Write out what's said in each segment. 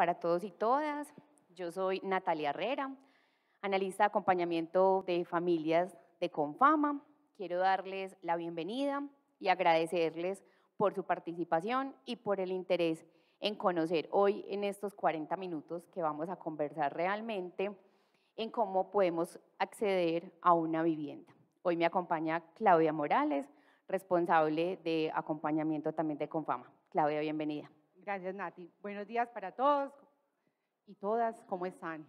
para todos y todas. Yo soy Natalia Herrera, analista de acompañamiento de familias de Confama. Quiero darles la bienvenida y agradecerles por su participación y por el interés en conocer hoy en estos 40 minutos que vamos a conversar realmente en cómo podemos acceder a una vivienda. Hoy me acompaña Claudia Morales, responsable de acompañamiento también de Confama. Claudia, bienvenida. Gracias, Nati. Buenos días para todos y todas. ¿Cómo están?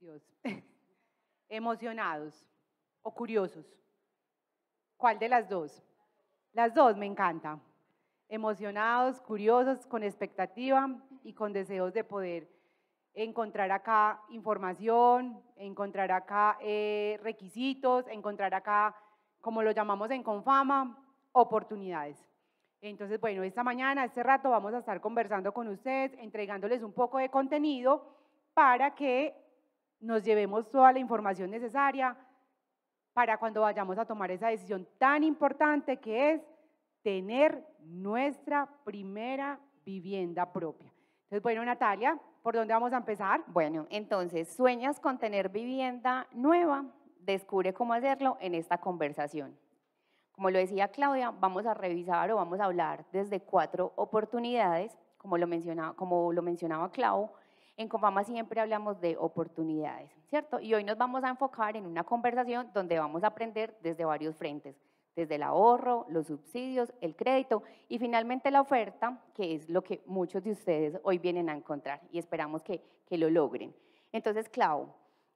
Dios. Emocionados o curiosos. ¿Cuál de las dos? Las dos me encanta. Emocionados, curiosos, con expectativa y con deseos de poder encontrar acá información, encontrar acá eh, requisitos, encontrar acá, como lo llamamos en Confama, oportunidades. Entonces, bueno, esta mañana, este rato vamos a estar conversando con ustedes, entregándoles un poco de contenido para que nos llevemos toda la información necesaria para cuando vayamos a tomar esa decisión tan importante que es tener nuestra primera vivienda propia. Entonces, bueno, Natalia, ¿por dónde vamos a empezar? Bueno, entonces, ¿sueñas con tener vivienda nueva? Descubre cómo hacerlo en esta conversación. Como lo decía Claudia, vamos a revisar o vamos a hablar desde cuatro oportunidades, como lo mencionaba, como lo mencionaba Clau. En Comama siempre hablamos de oportunidades, ¿cierto? Y hoy nos vamos a enfocar en una conversación donde vamos a aprender desde varios frentes, desde el ahorro, los subsidios, el crédito y finalmente la oferta, que es lo que muchos de ustedes hoy vienen a encontrar y esperamos que, lo logren. Entonces, Clau,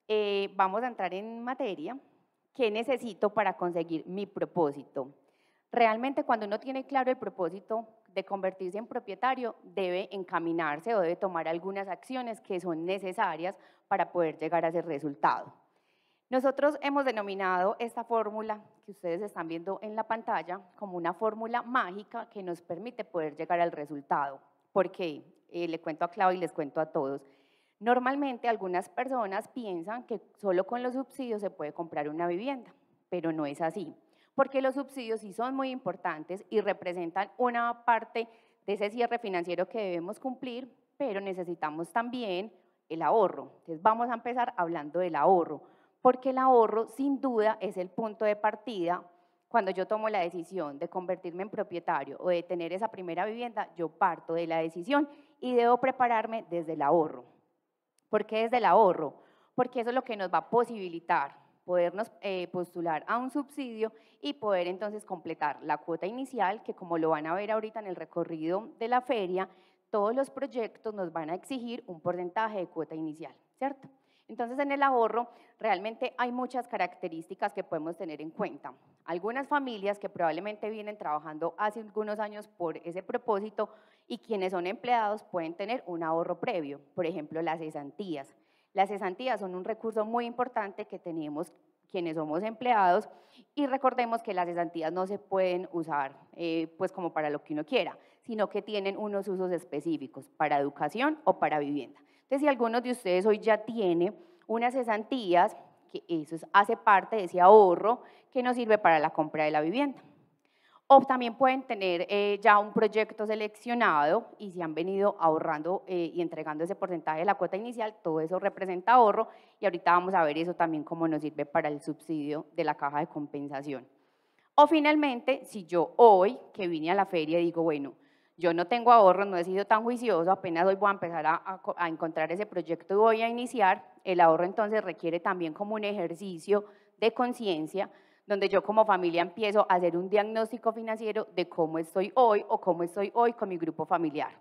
eh, vamos a entrar en materia ¿Qué necesito para conseguir mi propósito? Realmente cuando uno tiene claro el propósito de convertirse en propietario, debe encaminarse o debe tomar algunas acciones que son necesarias para poder llegar a ese resultado. Nosotros hemos denominado esta fórmula que ustedes están viendo en la pantalla como una fórmula mágica que nos permite poder llegar al resultado. Porque eh, le cuento a Clau y les cuento a todos. Normalmente algunas personas piensan que solo con los subsidios se puede comprar una vivienda, pero no es así, porque los subsidios sí son muy importantes y representan una parte de ese cierre financiero que debemos cumplir, pero necesitamos también el ahorro. Entonces vamos a empezar hablando del ahorro, porque el ahorro sin duda es el punto de partida cuando yo tomo la decisión de convertirme en propietario o de tener esa primera vivienda, yo parto de la decisión y debo prepararme desde el ahorro porque desde el ahorro, porque eso es lo que nos va a posibilitar podernos eh, postular a un subsidio y poder entonces completar la cuota inicial, que como lo van a ver ahorita en el recorrido de la feria, todos los proyectos nos van a exigir un porcentaje de cuota inicial, ¿cierto? Entonces, en el ahorro realmente hay muchas características que podemos tener en cuenta. Algunas familias que probablemente vienen trabajando hace algunos años por ese propósito y quienes son empleados pueden tener un ahorro previo, por ejemplo, las cesantías. Las cesantías son un recurso muy importante que tenemos quienes somos empleados y recordemos que las cesantías no se pueden usar eh, pues como para lo que uno quiera, sino que tienen unos usos específicos para educación o para vivienda. Entonces, si algunos de ustedes hoy ya tiene unas cesantías, que eso hace parte de ese ahorro que nos sirve para la compra de la vivienda. O también pueden tener eh, ya un proyecto seleccionado y si han venido ahorrando eh, y entregando ese porcentaje de la cuota inicial, todo eso representa ahorro y ahorita vamos a ver eso también cómo nos sirve para el subsidio de la caja de compensación. O finalmente, si yo hoy que vine a la feria digo, bueno, yo no tengo ahorros, no he sido tan juicioso, apenas hoy voy a empezar a, encontrar ese proyecto y voy a iniciar. El ahorro entonces requiere también como un ejercicio de conciencia, donde yo como familia empiezo a hacer un diagnóstico financiero de cómo estoy hoy o cómo estoy hoy con mi grupo familiar.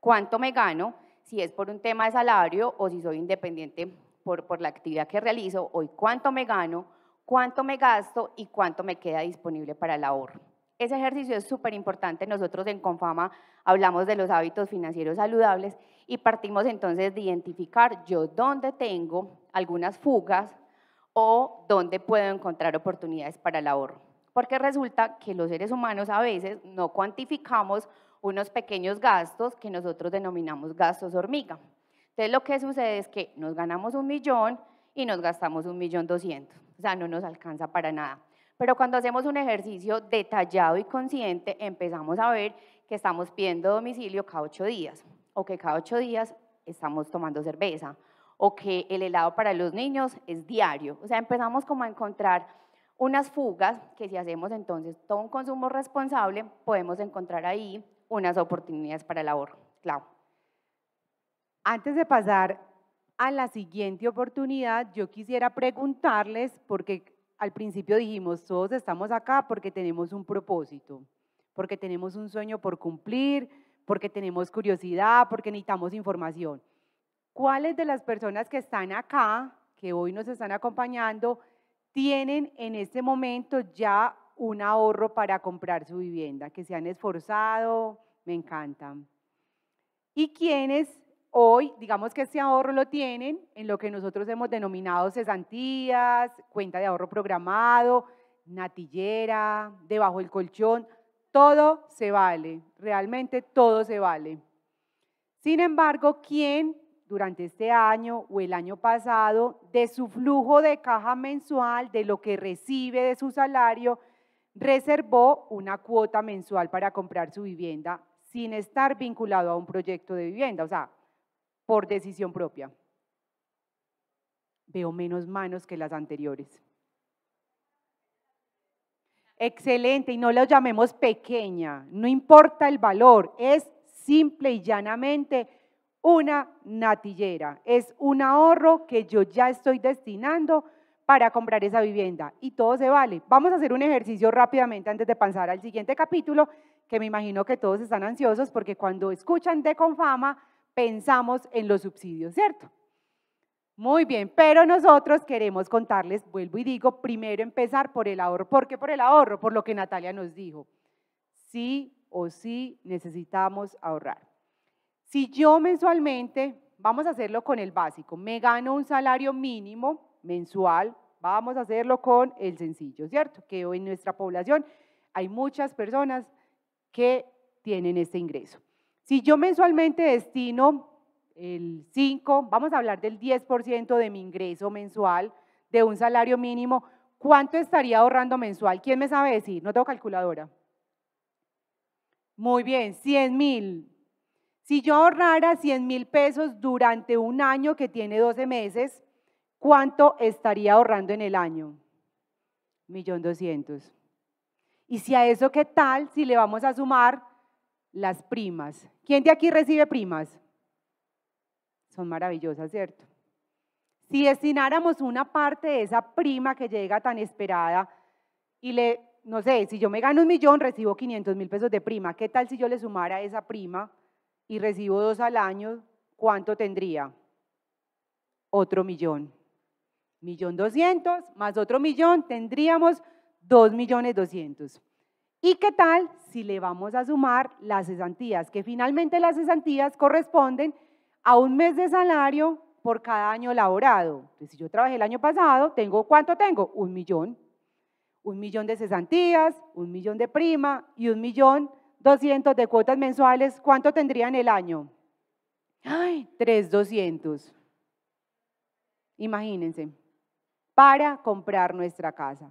¿Cuánto me gano? Si es por un tema de salario o si soy independiente por, por la actividad que realizo, hoy cuánto me gano, cuánto me gasto y cuánto me queda disponible para el ahorro. Ese ejercicio es súper importante. Nosotros en Confama hablamos de los hábitos financieros saludables y partimos entonces de identificar yo dónde tengo algunas fugas o dónde puedo encontrar oportunidades para el ahorro. Porque resulta que los seres humanos a veces no cuantificamos unos pequeños gastos que nosotros denominamos gastos hormiga. Entonces lo que sucede es que nos ganamos un millón y nos gastamos un millón doscientos. O sea, no nos alcanza para nada. Pero cuando hacemos un ejercicio detallado y consciente, empezamos a ver que estamos pidiendo domicilio cada ocho días, o que cada ocho días estamos tomando cerveza, o que el helado para los niños es diario. O sea, empezamos como a encontrar unas fugas que si hacemos entonces todo un consumo responsable, podemos encontrar ahí unas oportunidades para el ahorro. Clau. Antes de pasar a la siguiente oportunidad, yo quisiera preguntarles, porque al principio dijimos, todos estamos acá porque tenemos un propósito, porque tenemos un sueño por cumplir, porque tenemos curiosidad, porque necesitamos información. ¿Cuáles de las personas que están acá, que hoy nos están acompañando, tienen en este momento ya un ahorro para comprar su vivienda? Que se han esforzado, me encanta. ¿Y quiénes Hoy, digamos que ese ahorro lo tienen en lo que nosotros hemos denominado cesantías, cuenta de ahorro programado, natillera, debajo del colchón, todo se vale, realmente todo se vale. Sin embargo, ¿quién durante este año o el año pasado de su flujo de caja mensual, de lo que recibe de su salario, reservó una cuota mensual para comprar su vivienda sin estar vinculado a un proyecto de vivienda? O sea, por decisión propia. Veo menos manos que las anteriores. Excelente, y no lo llamemos pequeña, no importa el valor, es simple y llanamente una natillera, es un ahorro que yo ya estoy destinando para comprar esa vivienda y todo se vale. Vamos a hacer un ejercicio rápidamente antes de pasar al siguiente capítulo, que me imagino que todos están ansiosos porque cuando escuchan de Confama pensamos en los subsidios, ¿cierto? Muy bien, pero nosotros queremos contarles, vuelvo y digo, primero empezar por el ahorro. ¿Por qué por el ahorro? Por lo que Natalia nos dijo. Sí o sí necesitamos ahorrar. Si yo mensualmente, vamos a hacerlo con el básico, me gano un salario mínimo mensual, vamos a hacerlo con el sencillo, ¿cierto? Que hoy en nuestra población hay muchas personas que tienen este ingreso. Si yo mensualmente destino el 5, vamos a hablar del 10% de mi ingreso mensual de un salario mínimo, ¿cuánto estaría ahorrando mensual? ¿Quién me sabe decir? No tengo calculadora. Muy bien, 100 mil. Si yo ahorrara 100 mil pesos durante un año que tiene 12 meses, ¿cuánto estaría ahorrando en el año? Millón doscientos. Y si a eso, ¿qué tal si le vamos a sumar las primas. ¿Quién de aquí recibe primas? Son maravillosas, ¿cierto? Si destináramos una parte de esa prima que llega tan esperada y le, no sé, si yo me gano un millón, recibo 500 mil pesos de prima. ¿Qué tal si yo le sumara esa prima y recibo dos al año? ¿Cuánto tendría? Otro millón. Millón doscientos más otro millón, tendríamos dos millones doscientos. ¿Y qué tal si le vamos a sumar las cesantías? Que finalmente las cesantías corresponden a un mes de salario por cada año laborado. Entonces, si yo trabajé el año pasado, tengo ¿cuánto tengo? Un millón. Un millón de cesantías, un millón de prima y un millón doscientos de cuotas mensuales. ¿Cuánto tendría en el año? ¡Ay! Tres doscientos. Imagínense, para comprar nuestra casa.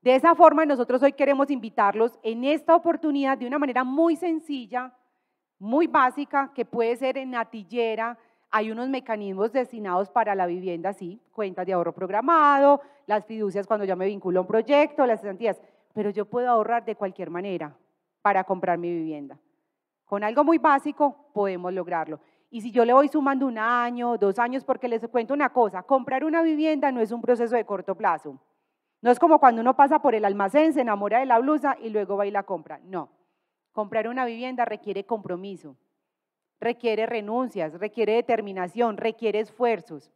De esa forma nosotros hoy queremos invitarlos en esta oportunidad de una manera muy sencilla, muy básica, que puede ser en atillera. Hay unos mecanismos destinados para la vivienda, sí, cuentas de ahorro programado, las fiducias cuando ya me vinculo a un proyecto, las cesantías, pero yo puedo ahorrar de cualquier manera para comprar mi vivienda. Con algo muy básico podemos lograrlo. Y si yo le voy sumando un año, dos años, porque les cuento una cosa, comprar una vivienda no es un proceso de corto plazo. No es como cuando uno pasa por el almacén, se enamora de la blusa y luego va y la compra. No. Comprar una vivienda requiere compromiso, requiere renuncias, requiere determinación, requiere esfuerzos.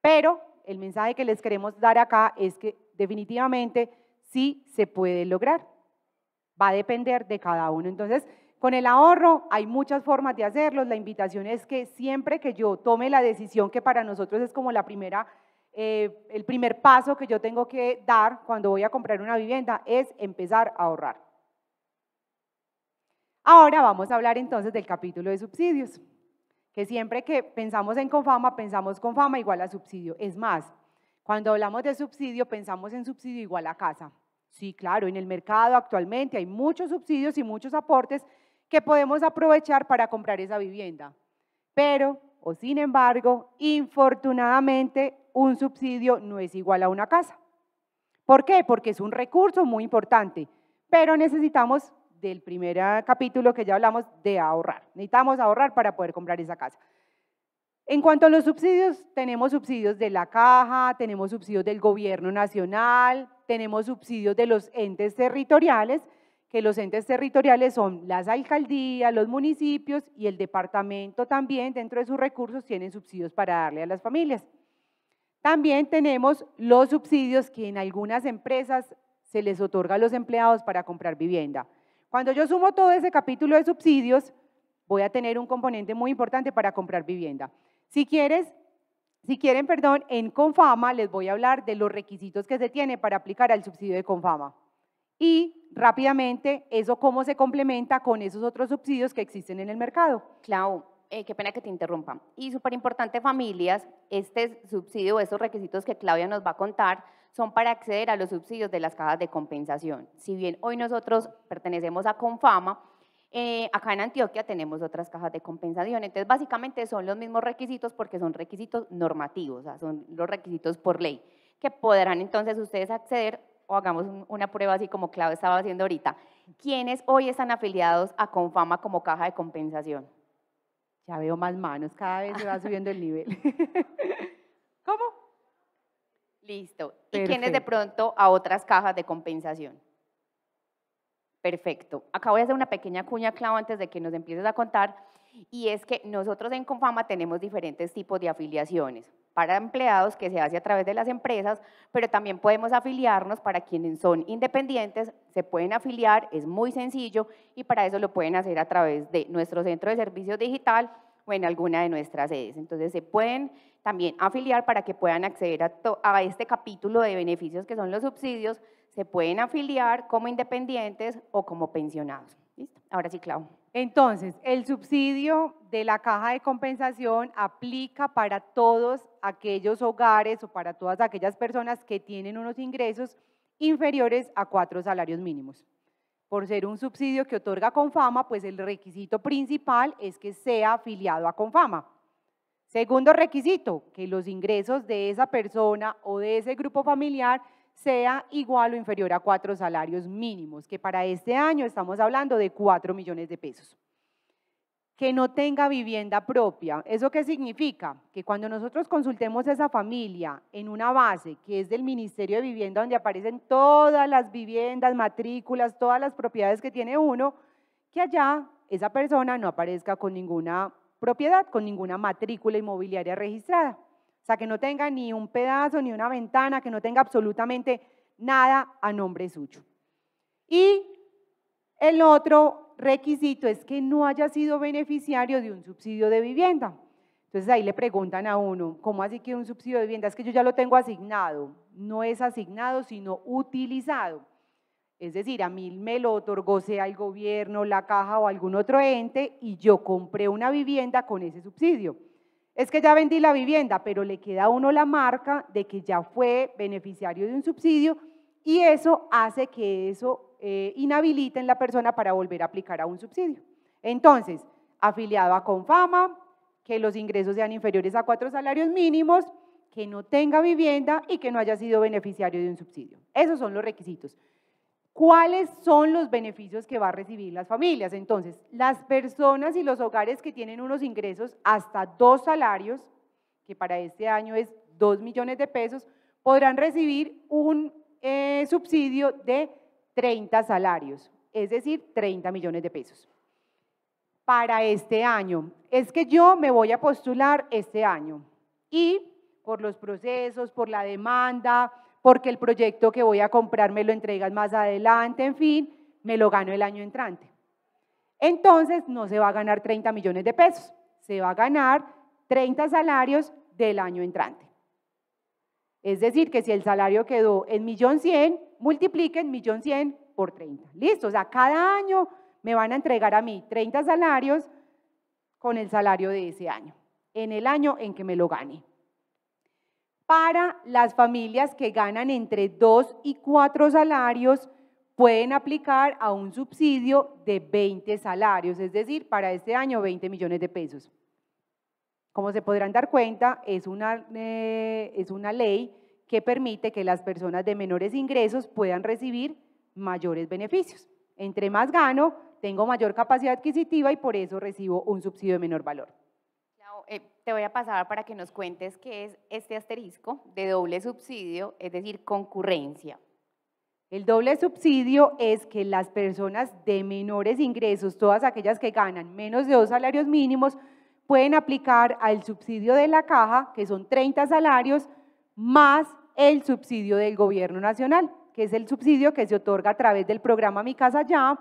Pero el mensaje que les queremos dar acá es que definitivamente sí se puede lograr. Va a depender de cada uno. Entonces, con el ahorro hay muchas formas de hacerlo. La invitación es que siempre que yo tome la decisión que para nosotros es como la primera eh, el primer paso que yo tengo que dar cuando voy a comprar una vivienda es empezar a ahorrar. Ahora vamos a hablar entonces del capítulo de subsidios, que siempre que pensamos en Confama, pensamos Confama igual a subsidio. Es más, cuando hablamos de subsidio, pensamos en subsidio igual a casa. Sí, claro, en el mercado actualmente hay muchos subsidios y muchos aportes que podemos aprovechar para comprar esa vivienda. Pero, o sin embargo, infortunadamente, un subsidio no es igual a una casa. ¿Por qué? Porque es un recurso muy importante, pero necesitamos del primer ah, capítulo que ya hablamos de ahorrar. Necesitamos ahorrar para poder comprar esa casa. En cuanto a los subsidios, tenemos subsidios de la caja, tenemos subsidios del gobierno nacional, tenemos subsidios de los entes territoriales, que los entes territoriales son las alcaldías, los municipios y el departamento también, dentro de sus recursos, tienen subsidios para darle a las familias. También tenemos los subsidios que en algunas empresas se les otorga a los empleados para comprar vivienda. Cuando yo sumo todo ese capítulo de subsidios, voy a tener un componente muy importante para comprar vivienda. Si quieres, si quieren, perdón, en Confama les voy a hablar de los requisitos que se tiene para aplicar al subsidio de Confama. Y rápidamente, eso cómo se complementa con esos otros subsidios que existen en el mercado. Clau, eh, qué pena que te interrumpa. Y súper importante, familias, este subsidio, estos requisitos que Claudia nos va a contar, son para acceder a los subsidios de las cajas de compensación. Si bien hoy nosotros pertenecemos a Confama, eh, acá en Antioquia tenemos otras cajas de compensación. Entonces, básicamente son los mismos requisitos porque son requisitos normativos, son los requisitos por ley, que podrán entonces ustedes acceder o hagamos una prueba así como Claudia estaba haciendo ahorita. ¿Quiénes hoy están afiliados a Confama como caja de compensación? Ya veo más manos, cada vez se va subiendo el nivel. ¿Cómo? Listo. ¿Y de pronto a otras cajas de compensación? Perfecto. Acá voy a hacer una pequeña cuña, clavo antes de que nos empieces a contar. Y es que nosotros en Confama tenemos diferentes tipos de afiliaciones para empleados que se hace a través de las empresas, pero también podemos afiliarnos para quienes son independientes, se pueden afiliar, es muy sencillo y para eso lo pueden hacer a través de nuestro centro de servicios digital o en alguna de nuestras sedes. Entonces se pueden también afiliar para que puedan acceder a, a este capítulo de beneficios que son los subsidios, se pueden afiliar como independientes o como pensionados. ¿Listo? Ahora sí, Clau. Entonces, el subsidio de la caja de compensación aplica para todos aquellos hogares o para todas aquellas personas que tienen unos ingresos inferiores a cuatro salarios mínimos. Por ser un subsidio que otorga Confama, pues el requisito principal es que sea afiliado a Confama. Segundo requisito, que los ingresos de esa persona o de ese grupo familiar sea igual o inferior a cuatro salarios mínimos, que para este año estamos hablando de cuatro millones de pesos. Que no tenga vivienda propia. ¿Eso qué significa? Que cuando nosotros consultemos a esa familia en una base que es del Ministerio de Vivienda, donde aparecen todas las viviendas, matrículas, todas las propiedades que tiene uno, que allá esa persona no aparezca con ninguna propiedad, con ninguna matrícula inmobiliaria registrada. O sea, que no tenga ni un pedazo, ni una ventana, que no tenga absolutamente nada a nombre suyo. Y el otro requisito es que no haya sido beneficiario de un subsidio de vivienda. Entonces ahí le preguntan a uno, ¿cómo así que un subsidio de vivienda? Es que yo ya lo tengo asignado. No es asignado, sino utilizado. Es decir, a mí me lo otorgó sea el gobierno, la caja o algún otro ente y yo compré una vivienda con ese subsidio es que ya vendí la vivienda, pero le queda a uno la marca de que ya fue beneficiario de un subsidio y eso hace que eso eh, inhabiliten la persona para volver a aplicar a un subsidio. Entonces, afiliado a Confama, que los ingresos sean inferiores a cuatro salarios mínimos, que no tenga vivienda y que no haya sido beneficiario de un subsidio. Esos son los requisitos. ¿Cuáles son los beneficios que va a recibir las familias? Entonces, las personas y los hogares que tienen unos ingresos hasta dos salarios, que para este año es dos millones de pesos, podrán recibir un eh, subsidio de 30 salarios, es decir, 30 millones de pesos para este año. Es que yo me voy a postular este año y por los procesos, por la demanda, porque el proyecto que voy a comprar me lo entregas más adelante, en fin, me lo gano el año entrante. Entonces no se va a ganar 30 millones de pesos, se va a ganar 30 salarios del año entrante. Es decir, que si el salario quedó en 1.100.000, multipliquen 1.100.000 por 30. Listo, o sea, cada año me van a entregar a mí 30 salarios con el salario de ese año, en el año en que me lo gane para las familias que ganan entre dos y cuatro salarios pueden aplicar a un subsidio de 20 salarios, es decir, para este año 20 millones de pesos. Como se podrán dar cuenta, es una, eh, es una ley que permite que las personas de menores ingresos puedan recibir mayores beneficios. Entre más gano, tengo mayor capacidad adquisitiva y por eso recibo un subsidio de menor valor. Eh, te voy a pasar para que nos cuentes qué es este asterisco de doble subsidio, es decir, concurrencia. El doble subsidio es que las personas de menores ingresos, todas aquellas que ganan menos de dos salarios mínimos, pueden aplicar al subsidio de la caja, que son 30 salarios, más el subsidio del gobierno nacional, que es el subsidio que se otorga a través del programa Mi Casa Ya.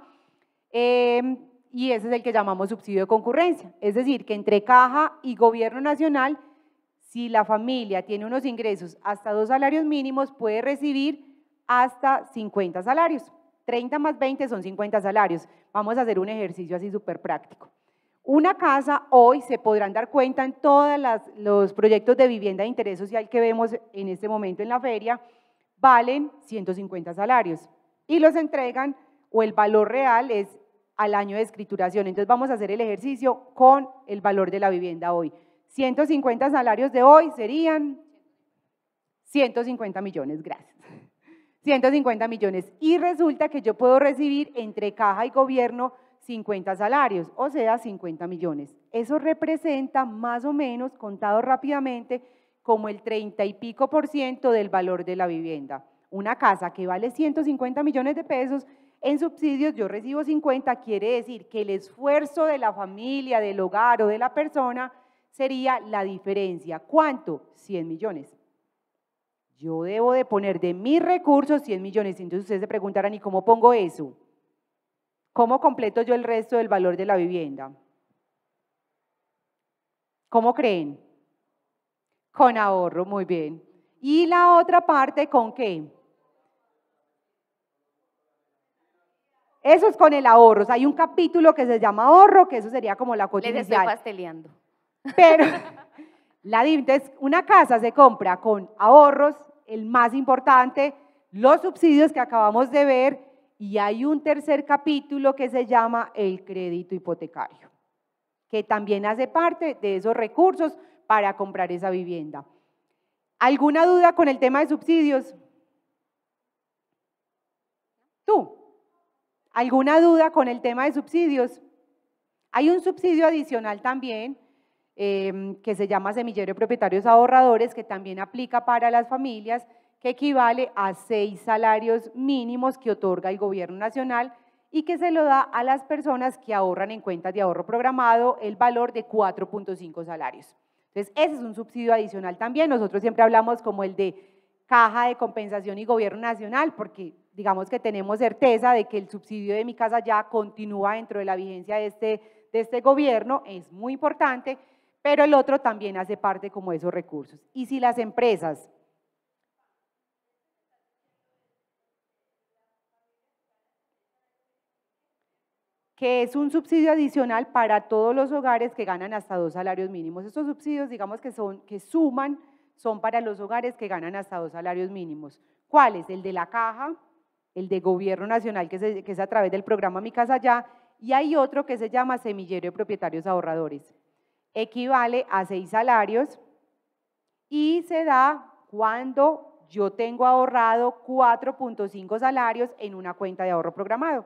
Em, y ese es el que llamamos subsidio de concurrencia. Es decir, que entre caja y gobierno nacional, si la familia tiene unos ingresos hasta dos salarios mínimos, puede recibir hasta 50 salarios. 30 más 20 son 50 salarios. Vamos a hacer un ejercicio así súper práctico. Una casa hoy se podrán dar cuenta en todos los proyectos de vivienda de interés social que vemos en este momento en la feria, valen 150 salarios y los entregan o el valor real es al año de escrituración. Entonces vamos a hacer el ejercicio con el valor de la vivienda hoy. 150 salarios de hoy serían 150 millones, gracias. 150 millones. Y resulta que yo puedo recibir entre caja y gobierno 50 salarios, o sea, 50 millones. Eso representa más o menos, contado rápidamente, como el 30 y pico por ciento del valor de la vivienda. Una casa que vale 150 millones de pesos en subsidios yo recibo 50, quiere decir que el esfuerzo de la familia, del hogar o de la persona sería la diferencia. ¿Cuánto? 100 millones. Yo debo de poner de mis recursos 100 millones. Entonces ustedes se preguntarán, ¿y cómo pongo eso? ¿Cómo completo yo el resto del valor de la vivienda? ¿Cómo creen? Con ahorro, muy bien. ¿Y la otra parte con qué? Eso es con el ahorro. hay un capítulo que se llama ahorro, que eso sería como la cotización. Les estoy pasteleando. Pero la es una casa se compra con ahorros, el más importante, los subsidios que acabamos de ver, y hay un tercer capítulo que se llama el crédito hipotecario, que también hace parte de esos recursos para comprar esa vivienda. ¿Alguna duda con el tema de subsidios? Tú alguna duda con el tema de subsidios, hay un subsidio adicional también em, que se llama Semillero de Propietarios Ahorradores, que también aplica para las familias, que equivale a seis salarios mínimos que otorga el Gobierno Nacional y que se lo da a las personas que ahorran en cuentas de ahorro programado el valor de 4.5 salarios. Entonces, ese es un subsidio adicional también. Nosotros siempre hablamos como el de caja de compensación y gobierno nacional, porque digamos que tenemos certeza de que el subsidio de mi casa ya continúa dentro de la vigencia este, de este, gobierno, es muy importante, pero el otro también hace parte como de esos recursos. Y si las empresas que es un subsidio adicional para todos los hogares que ganan hasta dos salarios mínimos. Estos subsidios, digamos que son que suman, son para los hogares que ganan hasta dos salarios mínimos. ¿Cuál es? El de la caja, el de gobierno nacional, que, es a través del programa Mi Casa Ya, y hay otro que se llama Semillero de Propietarios Ahorradores. Equivale a seis salarios y se da cuando yo tengo ahorrado 4.5 salarios en una cuenta de ahorro programado.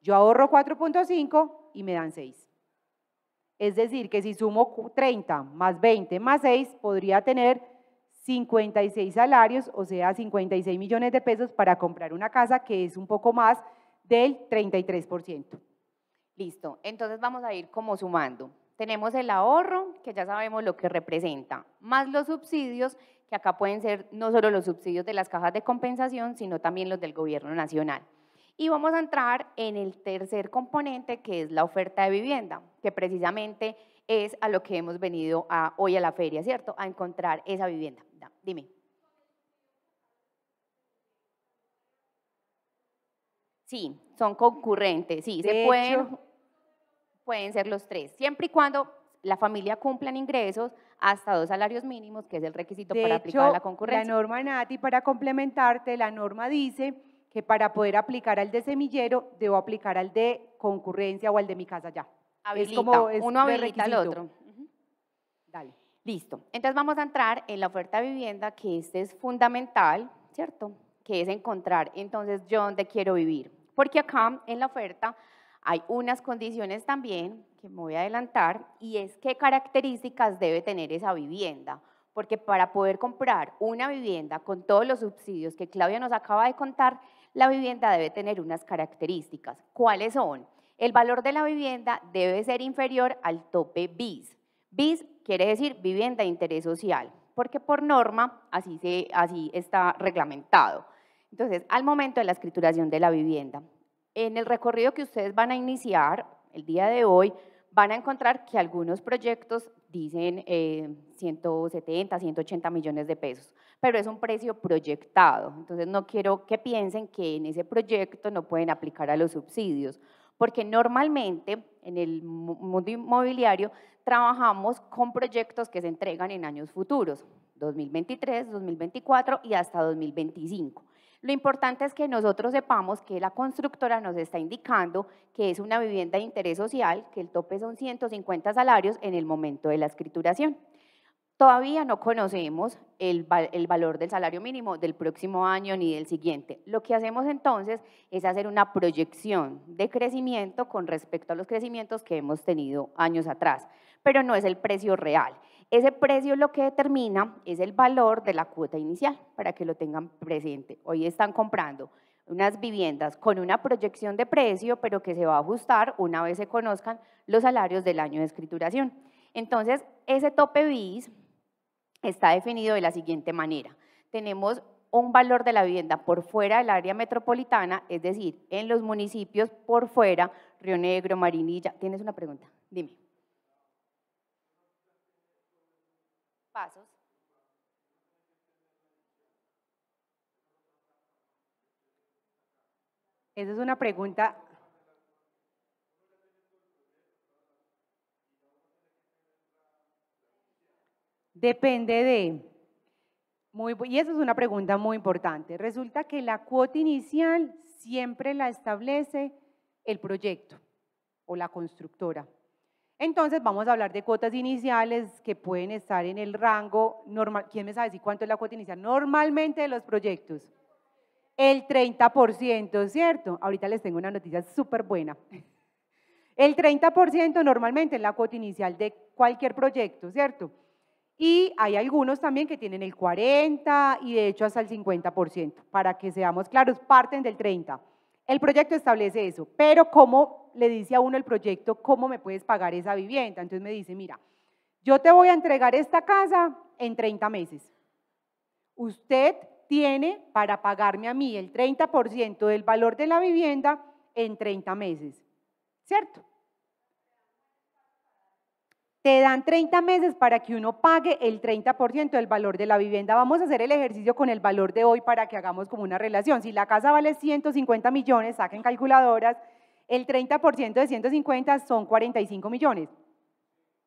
Yo ahorro 4.5 y me dan 6. Es decir, que si sumo 30 más 20 más 6, podría tener 56 salarios, o sea, 56 millones de pesos para comprar una casa que es un poco más del 33%. Listo, entonces vamos a ir como sumando. Tenemos el ahorro, que ya sabemos lo que representa, más los subsidios, que acá pueden ser no solo los subsidios de las cajas de compensación, sino también los del gobierno nacional. Y vamos a entrar en el tercer componente, que es la oferta de vivienda, que precisamente es a lo que hemos venido hoy a la feria, ¿cierto? A encontrar esa vivienda. Dime. Sí, son concurrentes, sí, se pueden, pueden ser los tres, siempre y cuando la familia cumplan ingresos hasta dos salarios mínimos, que es el requisito para aplicar la concurrencia. La norma Nati, para complementarte, la norma dice que para poder aplicar al de semillero, debo aplicar al de concurrencia o al de mi casa ya. Habilita, como, uno habilita al otro. Dale. Listo, entonces vamos a entrar en la oferta de vivienda, que este es fundamental, ¿cierto? Que es encontrar entonces yo dónde quiero vivir. Porque acá en la oferta hay unas condiciones también que me voy a adelantar y es qué características debe tener esa vivienda. Porque para poder comprar una vivienda con todos los subsidios que Claudia nos acaba de contar, la vivienda debe tener unas características. ¿Cuáles son? El valor de la vivienda debe ser inferior al tope BIS. BIS quiere decir vivienda de interés social, porque por norma así, se, así está reglamentado. Entonces, al momento de la escrituración de la vivienda, en el recorrido que ustedes van a iniciar el día de hoy, van a encontrar que algunos proyectos dicen 170, eh, 180 millones de pesos, pero es un precio proyectado. Entonces, no quiero que piensen que en ese proyecto no pueden aplicar a los subsidios, porque normalmente en el mundo inmobiliario trabajamos con proyectos que se entregan en años futuros, 2023, 2024 y hasta 2025. Lo importante es que nosotros sepamos que la constructora nos está indicando que es una vivienda de interés social, que el tope son 150 salarios en el momento de la escrituración. Todavía no conocemos el, el valor del salario mínimo del próximo año ni del siguiente. Lo que hacemos entonces es hacer una proyección de crecimiento con respecto a los crecimientos que hemos tenido años atrás pero no es el precio real. Ese precio lo que determina es el valor de la cuota inicial, para que lo tengan presente. Hoy están comprando unas viviendas con una proyección de precio, pero que se va a ajustar una vez se conozcan los salarios del año de escrituración. Entonces, ese tope BIS está definido de la siguiente manera. Tenemos un valor de la vivienda por fuera del área metropolitana, es decir, en los municipios por fuera, Río Negro, Marinilla. ¿Tienes una pregunta? Dime. Esa es una pregunta. Depende de... y esa es una pregunta muy importante. Resulta que la cuota inicial siempre la establece el proyecto o la constructora. Entonces vamos a hablar de cuotas iniciales que pueden estar en el rango normal. ¿Quién me sabe decir cuánto es la cuota inicial? Normalmente de los proyectos. El 30%, ¿cierto? Ahorita les tengo una noticia súper buena. El 30% normalmente es la cuota inicial de cualquier proyecto, ¿cierto? Y hay algunos también que tienen el 40 y de hecho hasta el 50%, para que seamos claros, parten del 30%. El proyecto establece eso, pero ¿cómo le dice a uno el proyecto cómo me puedes pagar esa vivienda? Entonces me dice, mira, yo te voy a entregar esta casa en 30 meses. Usted tiene para pagarme a mí el 30% del valor de la vivienda en 30 meses, ¿cierto? Te dan 30 meses para que uno pague el 30% del valor de la vivienda. Vamos a hacer el ejercicio con el valor de hoy para que hagamos como una relación. Si la casa vale 150 millones, saquen calculadoras, el 30% de 150 son 45 millones.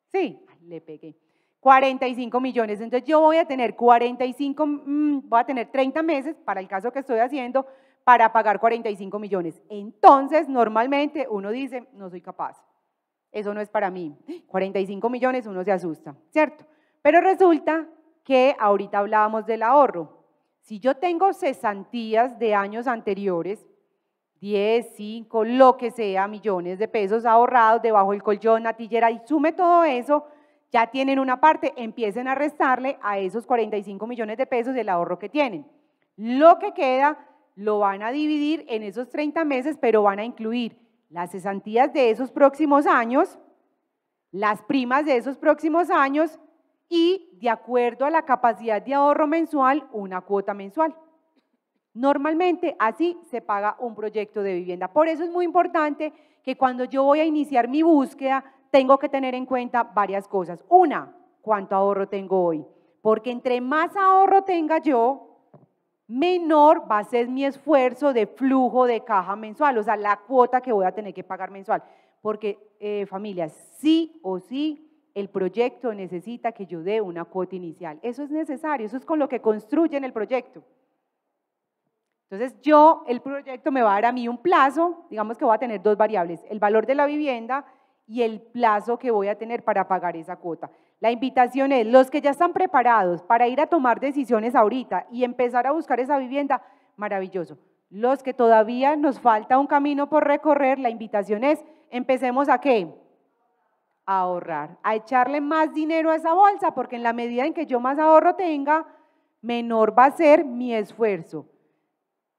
Sí, le pegué. 45 millones. Entonces yo voy a tener mm, voy a tener 30 meses para el caso que estoy haciendo para pagar 45 millones. Entonces, normalmente uno dice, no soy capaz eso no es para mí. 45 millones, uno se asusta, ¿cierto? Pero resulta que ahorita hablábamos del ahorro. Si yo tengo sesantías de años anteriores, 10, 5, lo que sea, millones de pesos ahorrados debajo del colchón, natillera, y sume todo eso, ya tienen una parte, empiecen a restarle a esos 45 millones de pesos el ahorro que tienen. Lo que queda lo van a dividir en esos 30 meses, pero van a incluir las cesantías de esos próximos años, las primas de esos próximos años y, de acuerdo a la capacidad de ahorro mensual, una cuota mensual. Normalmente así se paga un proyecto de vivienda. Por eso es muy importante que cuando yo voy a iniciar mi búsqueda, tengo que tener en cuenta varias cosas. Una, cuánto ahorro tengo hoy. Porque entre más ahorro tenga yo, menor va a ser mi esfuerzo de flujo de caja mensual, o sea, la cuota que voy a tener que pagar mensual. Porque, eh, familias, sí o sí, el proyecto necesita que yo dé una cuota inicial. Eso es necesario, eso es con lo que construyen el proyecto. Entonces, yo, el proyecto me va a dar a mí un plazo, digamos que voy a tener dos variables, el valor de la vivienda y el plazo que voy a tener para pagar esa cuota. La invitación es, los que ya están preparados para ir a tomar decisiones ahorita y empezar a buscar esa vivienda, maravilloso. Los que todavía nos falta un camino por recorrer, la invitación es, empecemos a qué? A ahorrar, a echarle más dinero a esa bolsa, porque en la medida en que yo más ahorro tenga, menor va a ser mi esfuerzo.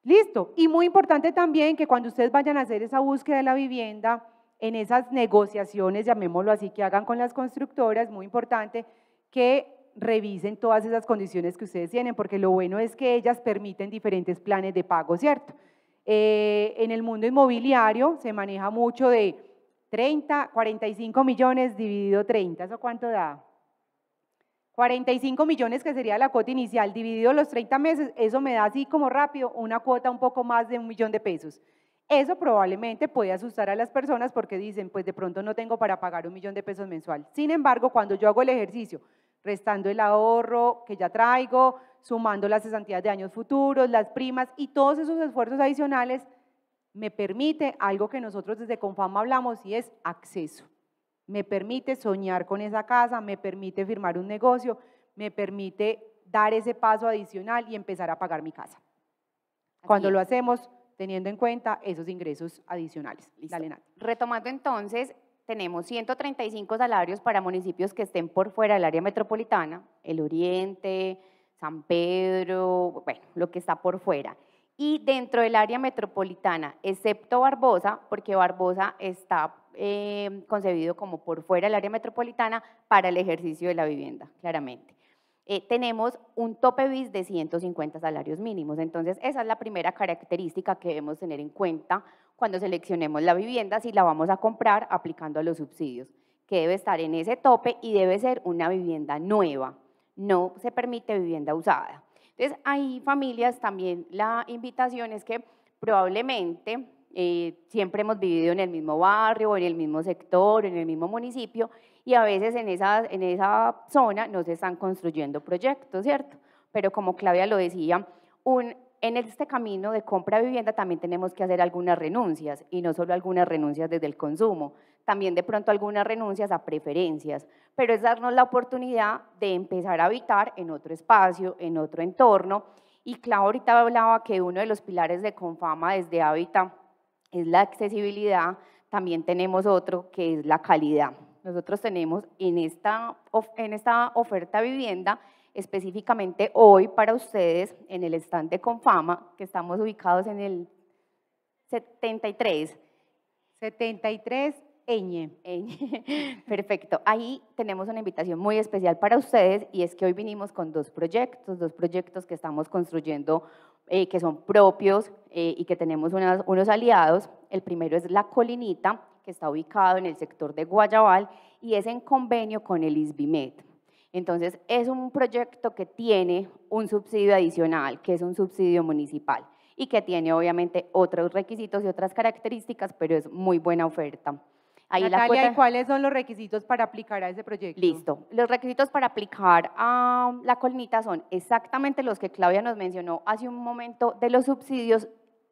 Listo. Y muy importante también que cuando ustedes vayan a hacer esa búsqueda de la vivienda, en esas negociaciones, llamémoslo así, que hagan con las constructoras, muy importante que revisen todas esas condiciones que ustedes tienen, porque lo bueno es que ellas permiten diferentes planes de pago, ¿cierto? Eh, en el mundo inmobiliario se maneja mucho de 30, 45 millones dividido 30, ¿eso cuánto da? 45 millones que sería la cuota inicial, dividido los 30 meses, eso me da así como rápido una cuota un poco más de un millón de pesos. Eso probablemente puede asustar a las personas porque dicen, pues de pronto no tengo para pagar un millón de pesos mensual. Sin embargo, cuando yo hago el ejercicio, restando el ahorro que ya traigo, sumando las cesantías de años futuros, las primas y todos esos esfuerzos adicionales, me permite algo que nosotros desde Confama hablamos y es acceso. Me permite soñar con esa casa, me permite firmar un negocio, me permite dar ese paso adicional y empezar a pagar mi casa. Cuando lo hacemos teniendo en cuenta esos ingresos adicionales. Retomando entonces, tenemos 135 salarios para municipios que estén por fuera del área metropolitana, el Oriente, San Pedro, bueno, lo que está por fuera. Y dentro del área metropolitana, excepto Barbosa, porque Barbosa está eh, concebido como por fuera del área metropolitana para el ejercicio de la vivienda, claramente. Eh, tenemos un tope BIS de 150 salarios mínimos. Entonces, esa es la primera característica que debemos tener en cuenta cuando seleccionemos la vivienda, si la vamos a comprar aplicando a los subsidios, que debe estar en ese tope y debe ser una vivienda nueva. No se permite vivienda usada. Entonces, hay familias también la invitación es que probablemente eh, siempre hemos vivido en el mismo barrio, o en el mismo sector, en el mismo municipio, y a veces en esa, zona no se están construyendo proyectos, ¿cierto? Pero como Claudia lo decía, en este camino de compra de vivienda también tenemos que hacer algunas renuncias y no solo algunas renuncias desde el consumo, también de pronto algunas renuncias a preferencias, pero es darnos la oportunidad de empezar a habitar en otro espacio, en otro entorno. Y Claudia ahorita hablaba que uno de los pilares de Confama desde Hábitat es la accesibilidad, también tenemos otro que es la calidad. Nosotros tenemos en esta, en esta oferta vivienda, específicamente hoy para ustedes, en el stand de Confama, que estamos ubicados en el 73. 73 Perfecto. Ahí tenemos una invitación muy especial para ustedes y es que hoy vinimos con dos proyectos, dos proyectos que estamos construyendo eh, que son propios eh, y que tenemos unos aliados. El primero es La Colinita, que está ubicado en el sector de Guayabal y es en convenio con el ISBIMED. Entonces, es un proyecto que tiene un subsidio adicional, que es un subsidio municipal y que tiene obviamente otros requisitos y otras características, pero es muy buena oferta. Ahí cuáles son los requisitos para aplicar a ese proyecto? Listo. Los requisitos para aplicar a la colmita son exactamente los que Claudia nos mencionó hace un momento de los subsidios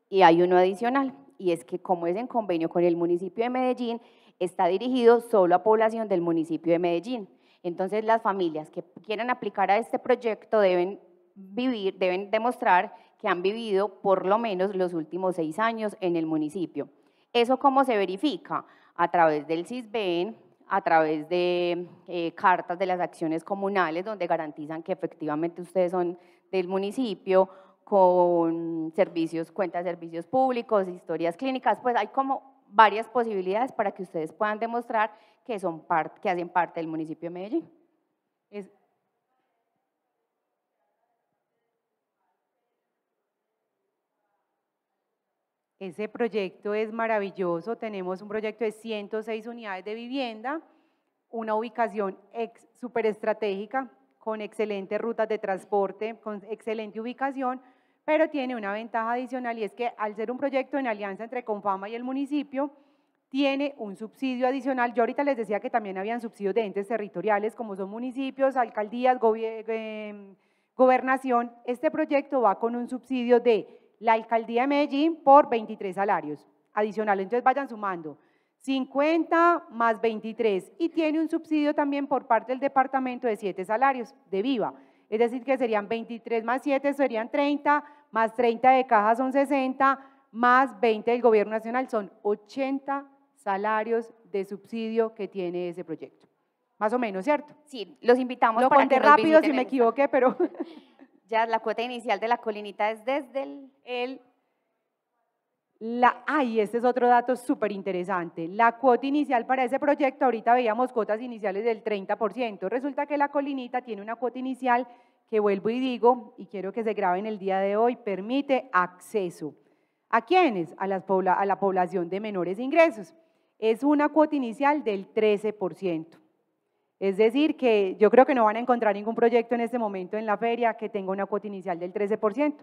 y hay uno adicional y es que como es en convenio con el municipio de Medellín, está dirigido solo a población del municipio de Medellín. Entonces las familias que quieran aplicar a este proyecto deben vivir, deben demostrar que han vivido por lo menos los últimos seis años en el municipio. ¿Eso cómo se verifica? A través del CISBEN, a través de eh, cartas de las acciones comunales donde garantizan que efectivamente ustedes son del municipio con servicios, cuentas de servicios públicos, historias clínicas, pues hay como varias posibilidades para que ustedes puedan demostrar que, son que hacen parte del municipio de Medellín. Ese proyecto es maravilloso. Tenemos un proyecto de 106 unidades de vivienda, una ubicación súper estratégica, con excelentes rutas de transporte, con excelente ubicación, pero tiene una ventaja adicional y es que al ser un proyecto en alianza entre Confama y el municipio, tiene un subsidio adicional. Yo ahorita les decía que también habían subsidios de entes territoriales, como son municipios, alcaldías, eh, em, gobernación. Este proyecto va con un subsidio de la alcaldía de Medellín por 23 salarios adicionales. Entonces vayan sumando. 50 más 23 y tiene un subsidio también por parte del departamento de 7 salarios de Viva es decir, que serían 23 más 7 serían 30, más 30 de caja son 60, más 20 del gobierno nacional son 80 salarios de subsidio que tiene ese proyecto. Más o menos, ¿cierto? Sí, los invitamos Lo para Lo que rápido si me equivoqué, pero... Ya la cuota inicial de la colinita es desde el la, ay, este es otro dato súper interesante. La cuota inicial para ese proyecto, ahorita veíamos cuotas iniciales del 30%. Resulta que la colinita tiene una cuota inicial que vuelvo y digo, y quiero que se grabe en el día de hoy, permite acceso. ¿A quiénes? A, a la población de menores ingresos. Es una cuota inicial del 13%. Es decir, que yo creo que no van a encontrar ningún proyecto en este momento en la feria que tenga una cuota inicial del 13%.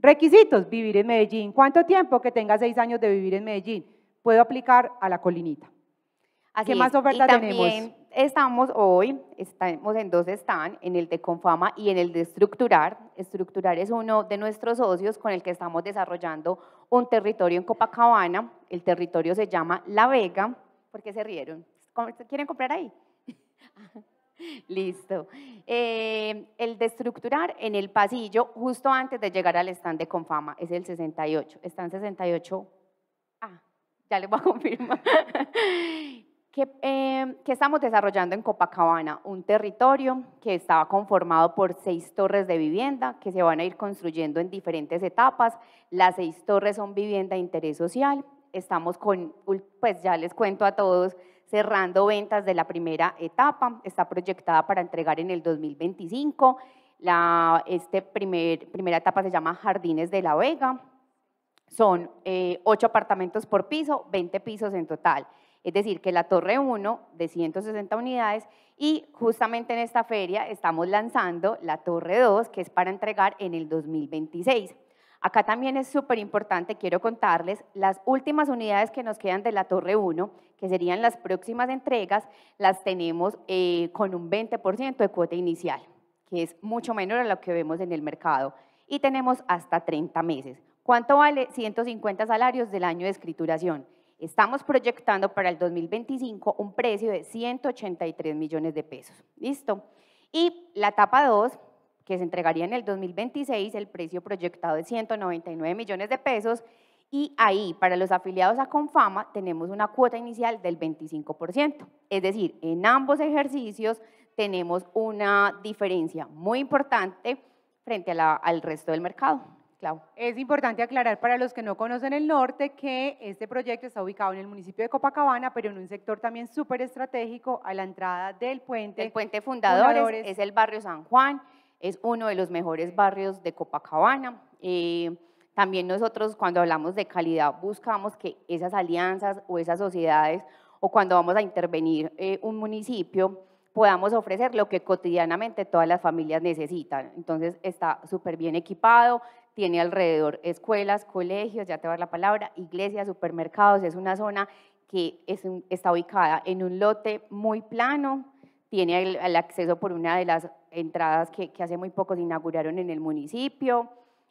Requisitos, vivir en Medellín. ¿Cuánto tiempo? Que tenga seis años de vivir en Medellín. Puedo aplicar a la colinita. ¿Qué más ofertas también tenemos? Estamos hoy, estamos en dos están, en el de Confama y en el de Estructurar. Estructurar es uno de nuestros socios con el que estamos desarrollando un territorio en Copacabana. El territorio se llama La Vega. ¿Por qué se rieron? ¿Quieren comprar ahí? Listo. Eh, el de estructurar en el pasillo justo antes de llegar al stand de Confama, es el 68. ¿Están 68. Ah, ya les voy a confirmar. ¿Qué eh, que estamos desarrollando en Copacabana, un territorio que estaba conformado por seis torres de vivienda que se van a ir construyendo en diferentes etapas. Las seis torres son vivienda de interés social. Estamos con, pues ya les cuento a todos, cerrando ventas de la primera etapa. Está proyectada para entregar en el 2025. La este primera etapa se llama Jardines de la Vega. Son eh, ocho apartamentos por piso, 20 pisos en total. Es decir, que la Torre 1 de 160 unidades y justamente en esta feria estamos lanzando la Torre 2, que es para entregar en el 2026. Acá también es súper importante, quiero contarles, las últimas unidades que nos quedan de la Torre 1 que serían las próximas entregas, las tenemos eh, con un 20% de cuota inicial, que es mucho menor a lo que vemos en el mercado. Y tenemos hasta 30 meses. ¿Cuánto vale 150 salarios del año de escrituración? Estamos proyectando para el 2025 un precio de 183 millones de pesos. ¿Listo? Y la etapa 2, que se entregaría en el 2026, el precio proyectado de 199 millones de pesos y ahí, para los afiliados a Confama, tenemos una cuota inicial del 25%. Es decir, en ambos ejercicios tenemos una diferencia muy importante frente a la, al resto del mercado. Clau. Es importante aclarar para los que no conocen el norte que este proyecto está ubicado en el municipio de Copacabana, pero en un sector también súper estratégico a la entrada del puente. El puente fundadores, es el barrio San Juan, es uno de los mejores barrios de Copacabana. Eh, también nosotros cuando hablamos de calidad buscamos que esas alianzas o esas sociedades o cuando vamos a intervenir eh, un municipio podamos ofrecer lo que cotidianamente todas las familias necesitan. Entonces está súper bien equipado, tiene alrededor escuelas, colegios, ya te va la palabra, iglesias, supermercados, es una zona que está ubicada en un lote muy plano, tiene el, acceso por una de las entradas que, que hace muy poco se inauguraron en el municipio,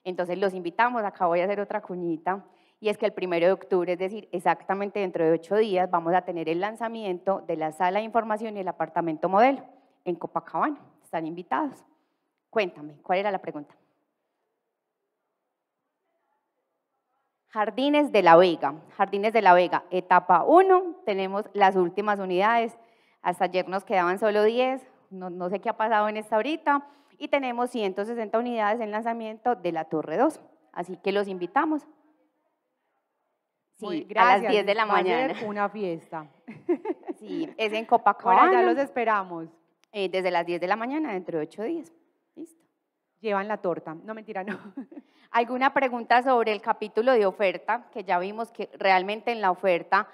entonces los invitamos, acá voy a hacer otra cuñita, y es que el primero de octubre, es decir, exactamente dentro de ocho días, vamos a tener el lanzamiento de la sala de información y el apartamento modelo en Copacabana. Están invitados. Cuéntame, ¿cuál era la pregunta? Jardines de la Vega, Jardines de la Vega, etapa 1, tenemos las últimas unidades, hasta ayer nos quedaban solo 10, no, sé qué ha pasado en esta ahorita, y tenemos 160 unidades en lanzamiento de la Torre 2. Así que los invitamos. Sí, gracias. a las 10 de la mañana. una fiesta. Sí, es en Copacabana. ya los esperamos. Eh, desde las 10 de la mañana, dentro de 8 días. Listo. Llevan la torta. No, mentira, no. ¿Alguna pregunta sobre el capítulo de oferta? Que ya vimos que realmente en la oferta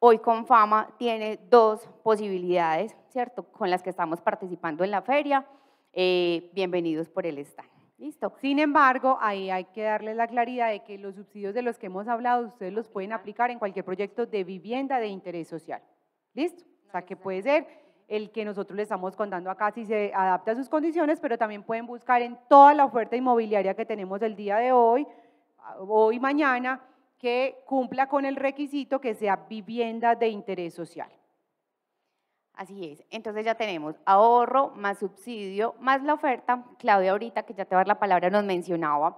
hoy con fama tiene dos posibilidades, ¿cierto? Con las que estamos participando en la feria. Eh, bienvenidos por el stand. Listo. Sin embargo, ahí hay que darles la claridad de que los subsidios de los que hemos hablado, ustedes los pueden aplicar en cualquier proyecto de vivienda de interés social. ¿Listo? O sea, que puede ser el que nosotros le estamos contando acá si se adapta a sus condiciones, pero también pueden buscar en toda la oferta inmobiliaria que tenemos el día de hoy, hoy mañana, que cumpla con el requisito que sea vivienda de interés social. Así es. Entonces ya tenemos ahorro más subsidio más la oferta. Claudia ahorita, que ya te va la palabra, nos mencionaba.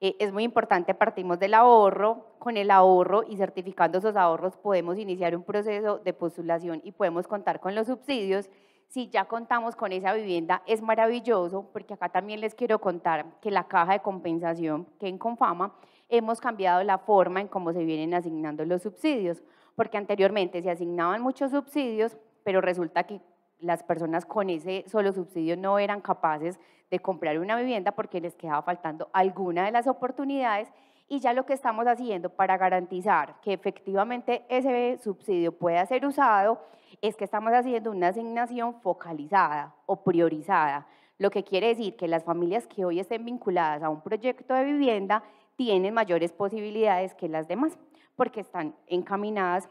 Eh, es muy importante, partimos del ahorro. Con el ahorro y certificando esos ahorros podemos iniciar un proceso de postulación y podemos contar con los subsidios. Si ya contamos con esa vivienda, es maravilloso, porque acá también les quiero contar que la caja de compensación que en Confama hemos cambiado la forma en cómo se vienen asignando los subsidios, porque anteriormente se asignaban muchos subsidios, pero resulta que las personas con ese solo subsidio no eran capaces de comprar una vivienda porque les quedaba faltando alguna de las oportunidades y ya lo que estamos haciendo para garantizar que efectivamente ese subsidio pueda ser usado es que estamos haciendo una asignación focalizada o priorizada, lo que quiere decir que las familias que hoy estén vinculadas a un proyecto de vivienda tienen mayores posibilidades que las demás porque están encaminadas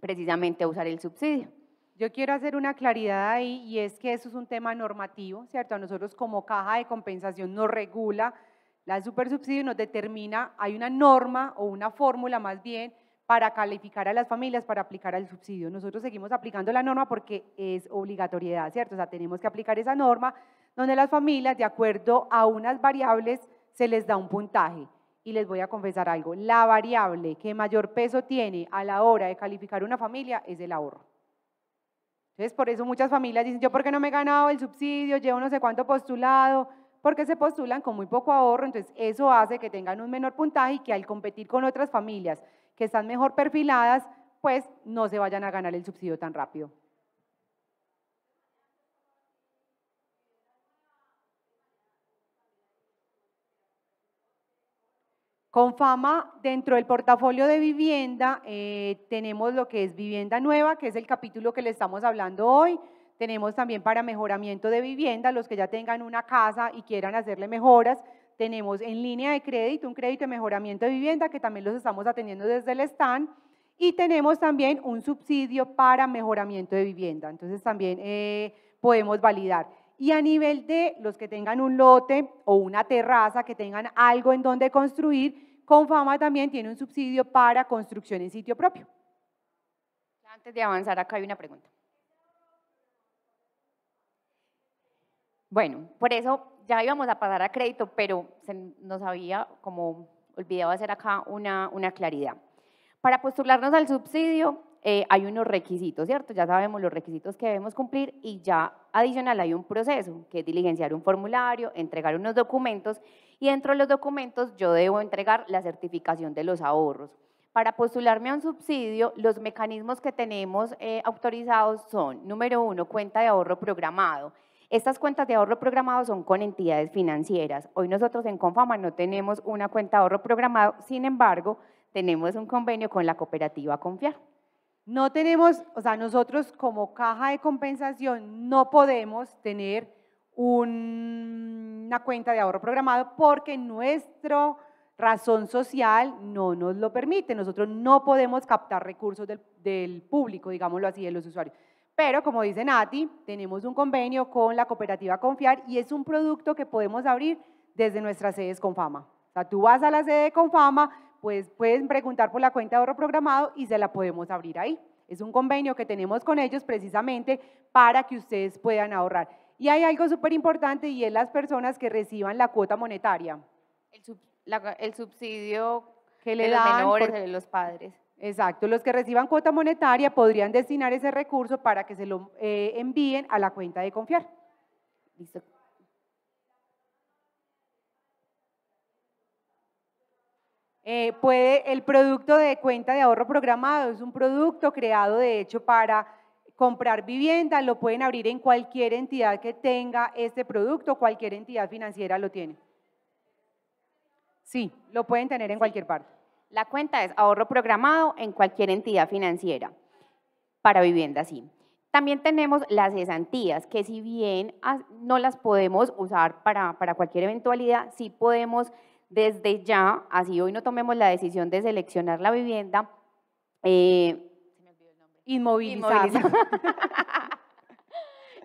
precisamente a usar el subsidio. Yo quiero hacer una claridad ahí y es que eso es un tema normativo, ¿cierto? A nosotros como caja de compensación nos regula la supersubsidio, nos determina, hay una norma o una fórmula más bien para calificar a las familias para aplicar al subsidio. Nosotros seguimos aplicando la norma porque es obligatoriedad, ¿cierto? O sea, tenemos que aplicar esa norma donde las familias, de acuerdo a unas variables, se les da un puntaje. Y les voy a confesar algo, la variable que mayor peso tiene a la hora de calificar una familia es el ahorro. Entonces, por eso muchas familias dicen, yo por qué no me he ganado el subsidio, llevo no sé cuánto postulado, porque se postulan con muy poco ahorro, entonces eso hace que tengan un menor puntaje y que al competir con otras familias que están mejor perfiladas, pues no se vayan a ganar el subsidio tan rápido. Con fama, dentro del portafolio de vivienda, eh, tenemos lo que es vivienda nueva, que es el capítulo que le estamos hablando hoy. Tenemos también para mejoramiento de vivienda, los que ya tengan una casa y quieran hacerle mejoras. Tenemos en línea de crédito, un crédito de mejoramiento de vivienda, que también los estamos atendiendo desde el stand. Y tenemos también un subsidio para mejoramiento de vivienda. Entonces también eh, podemos validar. Y a nivel de los que tengan un lote o una terraza, que tengan algo en donde construir, Confama también tiene un subsidio para construcción en sitio propio. Antes de avanzar, acá hay una pregunta. Bueno, por eso ya íbamos a pasar a crédito, pero se nos había como olvidado hacer acá una, una claridad. Para postularnos al subsidio, eh, hay unos requisitos, ¿cierto? Ya sabemos los requisitos que debemos cumplir y ya adicional hay un proceso, que es diligenciar un formulario, entregar unos documentos y dentro de los documentos yo debo entregar la certificación de los ahorros. Para postularme a un subsidio, los mecanismos que tenemos eh, autorizados son, número uno, cuenta de ahorro programado. Estas cuentas de ahorro programado son con entidades financieras. Hoy nosotros en Confama no tenemos una cuenta de ahorro programado, sin embargo, tenemos un convenio con la cooperativa Confiar. No tenemos, o sea, nosotros como caja de compensación no podemos tener una cuenta de ahorro programado porque nuestra razón social no nos lo permite. Nosotros no podemos captar recursos del, público, digámoslo así, de los usuarios. Pero como dice Nati, tenemos un convenio con la cooperativa Confiar y es un producto que podemos abrir desde nuestras sedes fama. O sea, tú vas a la sede con fama, pues pueden preguntar por la cuenta de ahorro programado y se la podemos abrir ahí. Es un convenio que tenemos con ellos precisamente para que ustedes puedan ahorrar. Y hay algo súper importante y es las personas que reciban la cuota monetaria. El, subsidio que le dan los de los padres. Exacto, los que reciban cuota monetaria podrían destinar ese recurso para que se lo eh, envíen a la cuenta de confiar. Listo. Eh, puede, el producto de cuenta de ahorro programado es un producto creado de hecho para comprar vivienda, lo pueden abrir en cualquier entidad que tenga este producto, cualquier entidad financiera lo tiene. Sí, lo pueden tener en cualquier parte. La cuenta es ahorro programado en cualquier entidad financiera para vivienda, sí. También tenemos las cesantías, que si bien no las podemos usar para, para cualquier eventualidad, sí podemos desde ya, así hoy no tomemos la decisión de seleccionar la vivienda, eh, inmovilizar.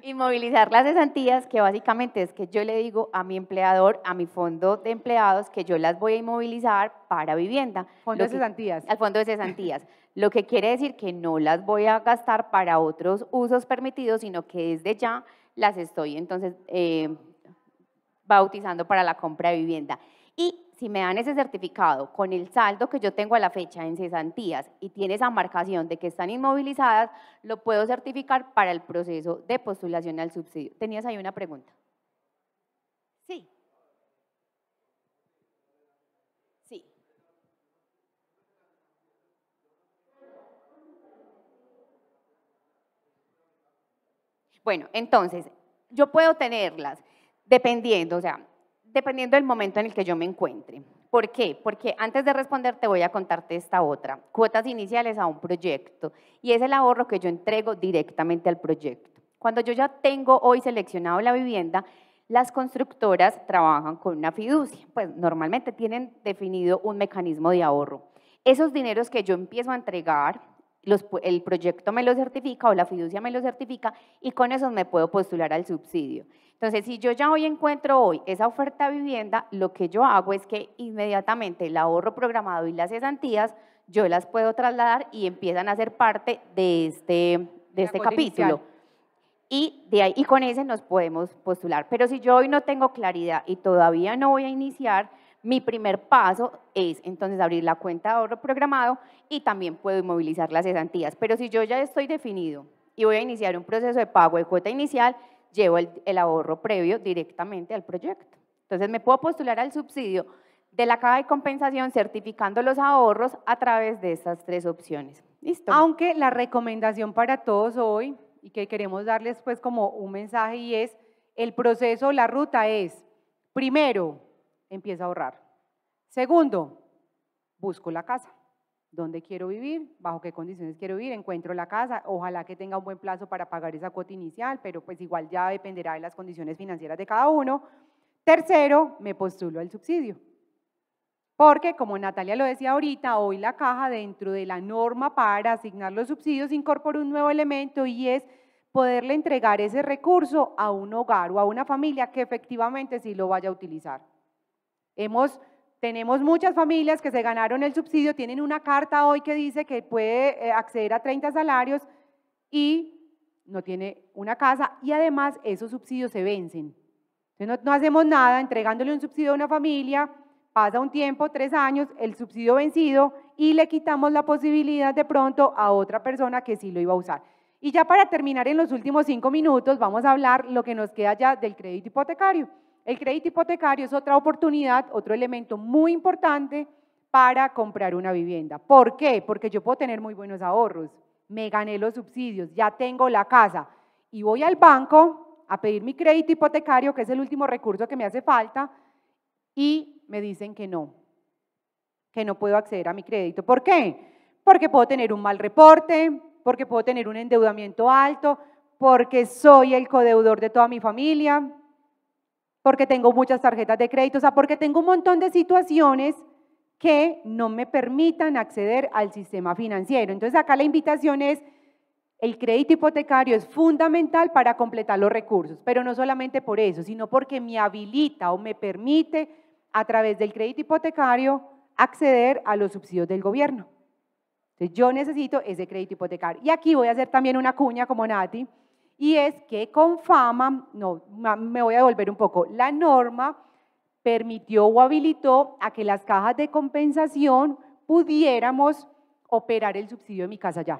Inmovilizar. las cesantías, que básicamente es que yo le digo a mi empleador, a mi fondo de empleados, que yo las voy a inmovilizar para vivienda. Fondo de cesantías. Al fondo de cesantías. Lo que quiere decir que no las voy a gastar para otros usos permitidos, sino que desde ya las estoy entonces eh, bautizando para la compra de vivienda. Y si me dan ese certificado con el saldo que yo tengo a la fecha en cesantías y tiene esa marcación de que están inmovilizadas, lo puedo certificar para el proceso de postulación al subsidio. ¿Tenías ahí una pregunta? Sí. Sí. Bueno, entonces, yo puedo tenerlas dependiendo, o sea, dependiendo del momento en el que yo me encuentre. ¿Por qué? Porque antes de responder te voy a contarte esta otra, cuotas iniciales a un proyecto, y es el ahorro que yo entrego directamente al proyecto. Cuando yo ya tengo hoy seleccionado la vivienda, las constructoras trabajan con una fiducia, pues normalmente tienen definido un mecanismo de ahorro. Esos dineros que yo empiezo a entregar el proyecto me lo certifica o la fiducia me lo certifica y con eso me puedo postular al subsidio. Entonces, si yo ya hoy encuentro hoy esa oferta de vivienda, lo que yo hago es que inmediatamente el ahorro programado y las cesantías, yo las puedo trasladar y empiezan a ser parte de este, de este capítulo. Y, de ahí, y con ese nos podemos postular. Pero si yo hoy no tengo claridad y todavía no voy a iniciar, mi primer paso es entonces abrir la cuenta de ahorro programado y también puedo movilizar las cesantías. Pero si yo ya estoy definido y voy a iniciar un proceso de pago de cuota inicial, llevo el, ahorro previo directamente al proyecto. Entonces me puedo postular al subsidio de la caja de compensación certificando los ahorros a través de estas tres opciones. Listo. Aunque la recomendación para todos hoy y que queremos darles pues como un mensaje y es el proceso, la ruta es primero empiezo a ahorrar. Segundo, busco la casa. ¿Dónde quiero vivir? ¿Bajo qué condiciones quiero vivir? Encuentro la casa. Ojalá que tenga un buen plazo para pagar esa cuota inicial, pero pues igual ya dependerá de las condiciones financieras de cada uno. Tercero, me postulo al subsidio. Porque, como Natalia lo decía ahorita, hoy la caja dentro de la norma para asignar los subsidios incorpora un nuevo elemento y es poderle entregar ese recurso a un hogar o a una familia que efectivamente sí lo vaya a utilizar tenemos muchas familias que se ganaron el subsidio, tienen una carta hoy que dice que puede eh, acceder a 30 salarios y no tiene una casa y además esos subsidios se vencen. Entonces no hacemos nada entregándole un subsidio a una familia, pasa un tiempo, tres años, el subsidio vencido y le quitamos la posibilidad de pronto a otra persona que sí lo iba a usar. Y ya para terminar en los últimos cinco minutos vamos a hablar lo que nos queda ya del crédito hipotecario. El crédito hipotecario es otra oportunidad, otro elemento muy importante para comprar una vivienda. ¿Por qué? Porque yo puedo tener muy buenos ahorros, me gané los subsidios, ya tengo la casa y voy al banco a pedir mi crédito hipotecario, que es el último recurso que me hace falta, y me dicen que no, que no puedo acceder a mi crédito. ¿Por qué? Porque puedo tener un mal reporte, porque puedo tener un endeudamiento alto, porque soy el codeudor de toda mi familia, porque tengo muchas tarjetas de crédito, o sea, porque tengo un montón de situaciones que no me permitan acceder al sistema financiero. Entonces acá la invitación es, el crédito hipotecario es fundamental para completar los recursos, pero no solamente por eso, sino porque me habilita o me permite a través del crédito hipotecario acceder a los subsidios del gobierno. Entonces yo necesito ese crédito hipotecario. Y aquí voy a hacer también una cuña como Nati y es que con fama, no, me voy a devolver un poco, la norma permitió o habilitó a que las cajas de compensación pudiéramos operar el subsidio de mi casa ya.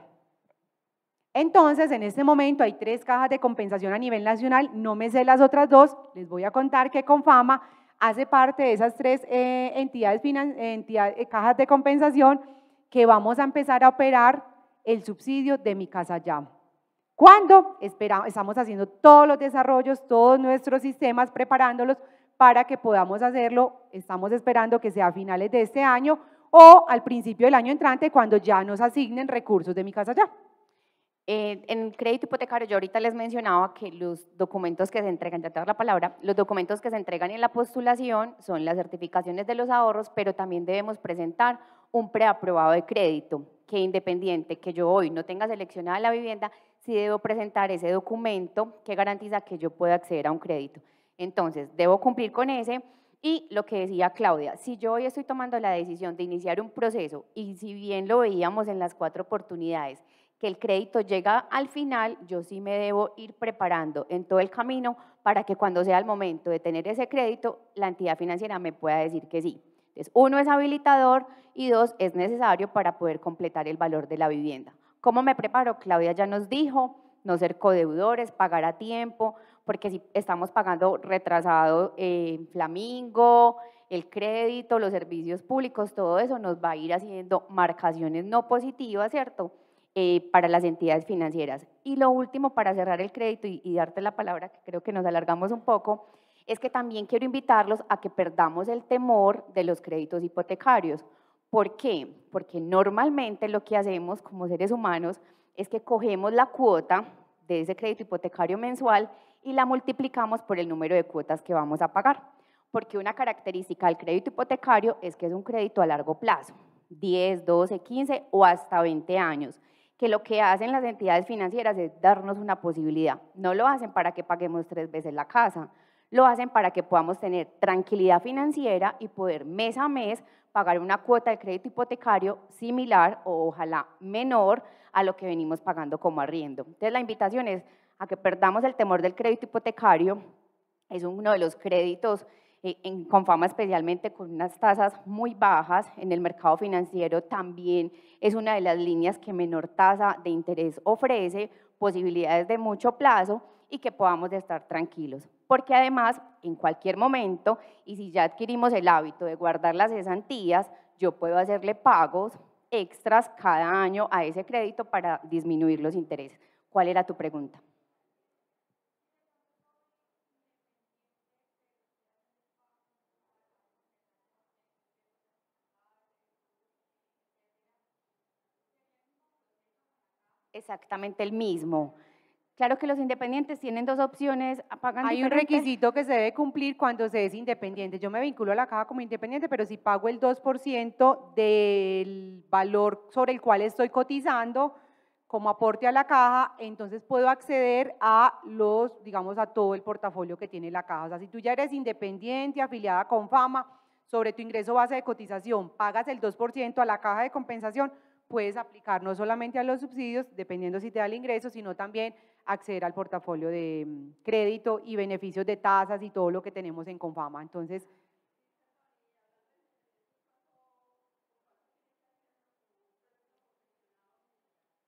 Entonces, en este momento hay tres cajas de compensación a nivel nacional, no me sé las otras dos, les voy a contar que con fama hace parte de esas tres eh, entidades, eh, cajas de compensación que vamos a empezar a operar el subsidio de mi casa ya. ¿Cuándo? estamos haciendo todos los desarrollos, todos nuestros sistemas, preparándolos para que podamos hacerlo. Estamos esperando que sea a finales de este año o al principio del año entrante cuando ya nos asignen recursos de mi casa ya. en crédito hipotecario, yo ahorita les mencionaba que los documentos que se entregan, ya te la palabra, los documentos que se entregan en la postulación son las certificaciones de los ahorros, pero también debemos presentar un preaprobado de crédito que independiente que yo hoy no tenga seleccionada la vivienda, si debo presentar ese documento que garantiza que yo pueda acceder a un crédito. Entonces, debo cumplir con ese. Y lo que decía Claudia, si yo hoy estoy tomando la decisión de iniciar un proceso y si bien lo veíamos en las cuatro oportunidades, que el crédito llega al final, yo sí me debo ir preparando en todo el camino para que cuando sea el momento de tener ese crédito, la entidad financiera me pueda decir que sí. Entonces, uno es habilitador y dos es necesario para poder completar el valor de la vivienda. ¿Cómo me preparo? Claudia ya nos dijo, no ser codeudores, pagar a tiempo, porque si estamos pagando retrasado en eh, Flamingo, el crédito, los servicios públicos, todo eso nos va a ir haciendo marcaciones no positivas, ¿cierto? Eh, para las entidades financieras. Y lo último, para cerrar el crédito y, y darte la palabra, que creo que nos alargamos un poco, es que también quiero invitarlos a que perdamos el temor de los créditos hipotecarios ¿Por qué? Porque normalmente lo que hacemos como seres humanos es que cogemos la cuota de ese crédito hipotecario mensual y la multiplicamos por el número de cuotas que vamos a pagar. Porque una característica del crédito hipotecario es que es un crédito a largo plazo, 10, 12, 15 o hasta 20 años, que lo que hacen las entidades financieras es darnos una posibilidad. No lo hacen para que paguemos tres veces la casa, lo hacen para que podamos tener tranquilidad financiera y poder mes a mes pagar una cuota de crédito hipotecario similar o ojalá menor a lo que venimos pagando como arriendo. Entonces la invitación es a que perdamos el temor del crédito hipotecario. Es uno de los créditos eh, con fama especialmente con unas tasas muy bajas en el mercado financiero también es una de las líneas que menor tasa de interés ofrece, posibilidades de mucho plazo y que podamos estar tranquilos porque además en cualquier momento, y si ya adquirimos el hábito de guardar las cesantías, yo puedo hacerle pagos extras cada año a ese crédito para disminuir los intereses. ¿Cuál era tu pregunta? Exactamente el mismo. Claro que los independientes tienen dos opciones. Pagan Hay un requisito que se debe cumplir cuando se es independiente. Yo me vinculo a la caja como independiente, pero si pago el 2% del valor sobre el cual estoy cotizando como aporte a la caja, entonces puedo acceder a los, digamos, a todo el portafolio que tiene la caja. O si tú ya eres independiente, afiliada con fama, sobre tu ingreso base de cotización, pagas el 2% a la caja de compensación, puedes aplicar no solamente a los subsidios, dependiendo si te da el ingreso, sino también acceder al portafolio de mm, crédito y beneficios de tasas y todo lo que tenemos en Confama. Entonces,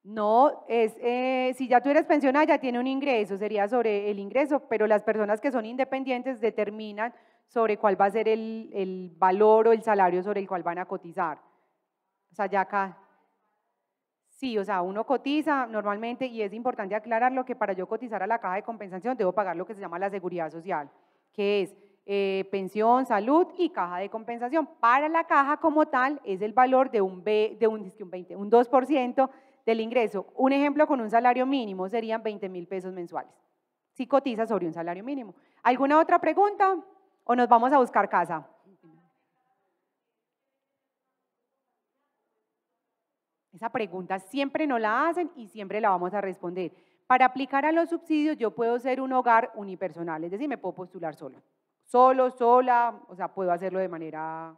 No, es eh, si ya tú eres pensionada ya tiene un ingreso, sería sobre el ingreso, pero las personas que son independientes determinan sobre cuál va a ser el, el valor o el salario sobre el cual van a cotizar. O sea, ya acá Sí, o sea, uno cotiza normalmente y es importante lo que para yo cotizar a la caja de compensación debo pagar lo que se llama la seguridad social, que es eh, pensión, salud y caja de compensación. Para la caja como tal es el valor de un, de un, un 2% del ingreso. Un ejemplo con un salario mínimo serían 20 mil pesos mensuales, si cotiza sobre un salario mínimo. ¿Alguna otra pregunta o nos vamos a buscar casa? Esa pregunta siempre nos la hacen y siempre la vamos a responder. Para aplicar a los subsidios yo puedo ser un hogar unipersonal, es decir, me puedo postular solo. Solo, sola, o sea, puedo hacerlo de manera...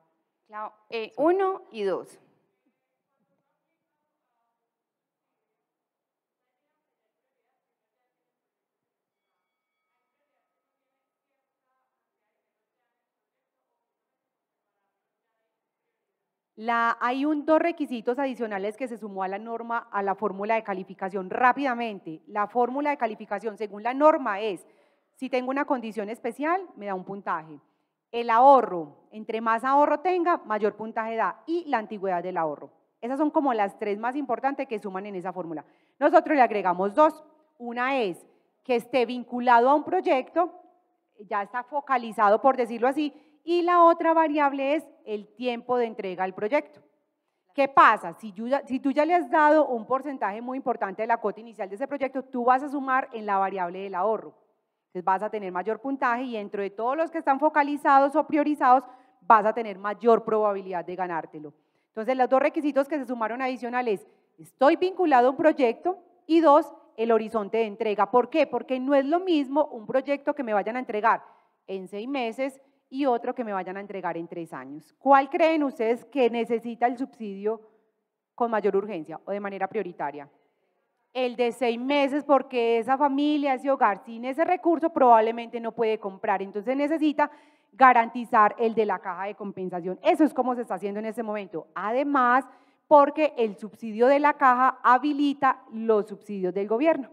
Claro, eh, uno y dos. hay dos requisitos adicionales que se sumó a la norma, a la fórmula de calificación rápidamente. La fórmula de calificación según la norma es, si tengo una condición especial, me da un puntaje. El ahorro, entre más ahorro tenga, mayor puntaje da. Y la antigüedad del ahorro. Esas son como las tres más importantes que suman en esa fórmula. Nosotros le agregamos dos. Una es que esté vinculado a un proyecto, ya está focalizado, por decirlo así, y la otra variable es el tiempo de entrega al proyecto. ¿Qué pasa? Si, tú ya le has dado un porcentaje muy importante de la cuota inicial de ese proyecto, tú vas a sumar en la variable del ahorro. Entonces vas a tener mayor puntaje y dentro de todos los que están focalizados o priorizados, vas a tener mayor probabilidad de ganártelo. Entonces los dos requisitos que se sumaron adicionales, estoy vinculado a un proyecto y dos, el horizonte de entrega. ¿Por qué? Porque no es lo mismo un proyecto que me vayan a entregar en seis meses y otro que me vayan a entregar en tres años. ¿Cuál creen ustedes que necesita el subsidio con mayor urgencia o de manera prioritaria? El de seis meses porque esa familia, ese hogar, sin ese recurso probablemente no puede comprar. Entonces necesita garantizar el de la caja de compensación. Eso es como se está haciendo en ese momento. Además, porque el subsidio de la caja habilita los subsidios del gobierno.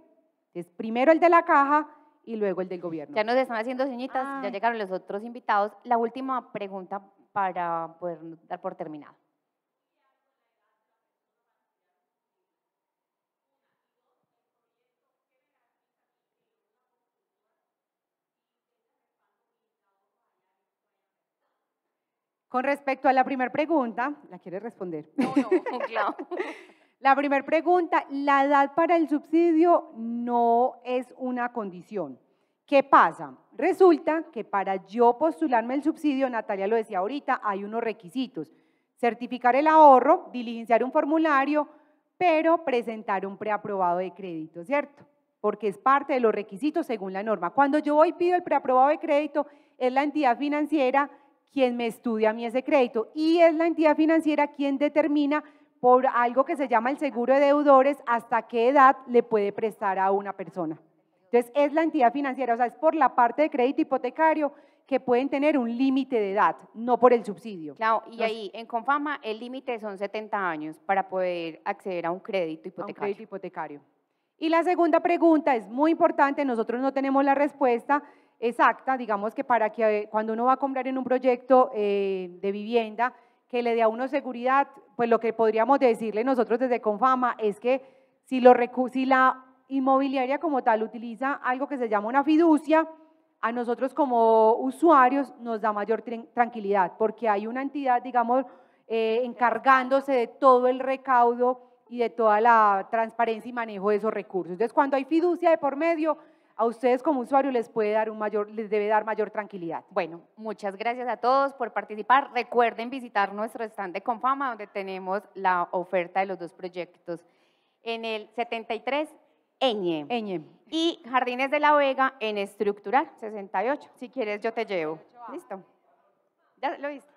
Es primero el de la caja y luego el del gobierno. Ya nos están haciendo señitas, ya ah. llegaron los otros invitados. La última pregunta para poder dar por terminada. Con respecto a la primera pregunta, ¿la quieres responder? No, no, claro. La primera pregunta, la edad para el subsidio no es una condición. ¿Qué pasa? Resulta que para yo postularme el subsidio, Natalia lo decía ahorita, hay unos requisitos. Certificar el ahorro, diligenciar un formulario, pero presentar un preaprobado de crédito, ¿cierto? Porque es parte de los requisitos según la norma. Cuando yo voy pido el preaprobado de crédito, es la entidad financiera quien me estudia a mí ese crédito y es la entidad financiera quien determina por algo que se llama el seguro de deudores, hasta qué edad le puede prestar a una persona. Entonces, es la entidad financiera, o sea, es por la parte de crédito hipotecario que pueden tener un límite de edad, no por el subsidio. Claro, y ahí en Confama el límite son 70 años para poder acceder a un crédito hipotecario. hipotecario. Y la segunda pregunta es muy importante, nosotros no tenemos la respuesta exacta, digamos que para que eh, cuando uno va a comprar en un proyecto eh, de vivienda, que le dé a uno seguridad, pues lo que podríamos decirle nosotros desde Confama es que si, lo, la inmobiliaria como tal utiliza algo que se llama una fiducia, a nosotros como usuarios nos da mayor tranquilidad, porque hay una entidad, digamos, eh, encargándose de todo el recaudo y de toda la transparencia y manejo de esos recursos. Entonces, cuando hay fiducia de por medio, a ustedes como usuario les puede dar un mayor, les debe dar mayor tranquilidad. Bueno, muchas gracias a todos por participar. Recuerden visitar nuestro stand de Confama donde tenemos la oferta de los dos proyectos en el 73 Eñe. Eñe. Y Jardines de la Vega en estructural 68. Si quieres yo te llevo. Listo. ¿Ya lo viste?